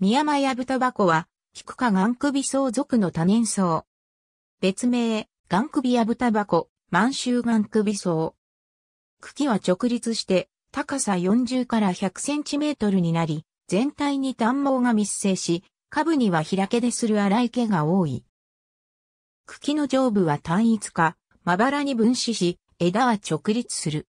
宮ブタバコは、キクカガン首草属の多年草。別名、ガンブタバコ、満州ガン首草。茎は直立して、高さ40から100センチメートルになり、全体に短毛が密生し、下部には開けでする荒い毛が多い。茎の上部は単一化、まばらに分子し、枝は直立する。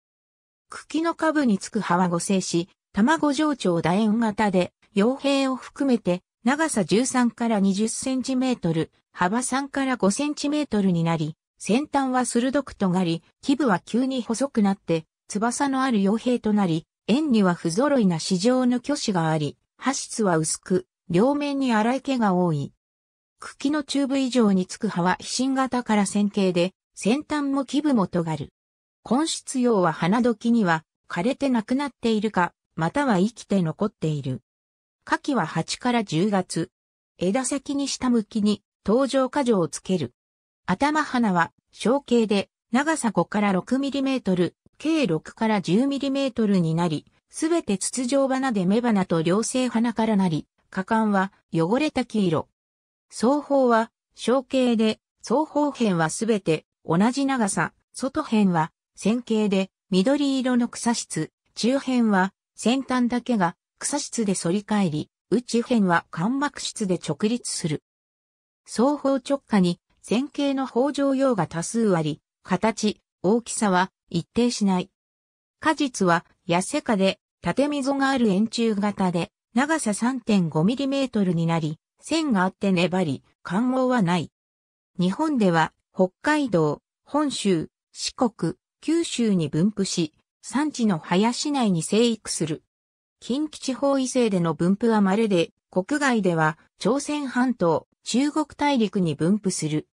茎の下部につく葉は互生し、卵状長楕円型で、傭兵を含めて長さ13から20センチメートル、幅3から5センチメートルになり、先端は鋭く尖り、基部は急に細くなって、翼のある傭兵となり、円には不揃いな市場の巨子があり、破質は薄く、両面に荒い毛が多い。茎の中部以上につく葉は皮信型から線形で、先端も基部も尖る。根質用は花時には、枯れてなくなっているか、または生きて残っている。夏季は8から10月。枝先に下向きに、登場果状をつける。頭花は、小径で、長さ5から6ミリメートル、計6から10ミリメートルになり、すべて筒状花で雌花と両性花からなり、花冠は汚れた黄色。双方は小径で、双方辺はすべて同じ長さ、外辺は線形で緑色の草質、中辺は先端だけが草室で反り返り、内辺は間膜室で直立する。双方直下に線形の方状用が多数あり、形、大きさは一定しない。果実は痩せ下で縦溝がある円柱型で長さ 3.5mm になり、線があって粘り、感応はない。日本では北海道、本州、四国、九州に分布し、産地の林内に生育する。近畿地方異性での分布は稀で、国外では朝鮮半島、中国大陸に分布する。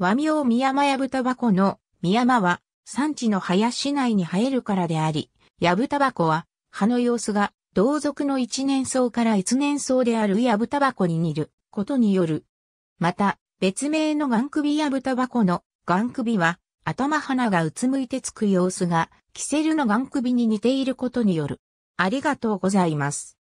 和名宮山やぶたバコの宮山は産地の林内に生えるからであり、やぶたバコは葉の様子が同族の一年草から一年草であるやぶたバコに似ることによる。また、別名の眼首やぶたバコの眼首は頭花がうつむいてつく様子が、キセルの眼首に似ていることによる。ありがとうございます。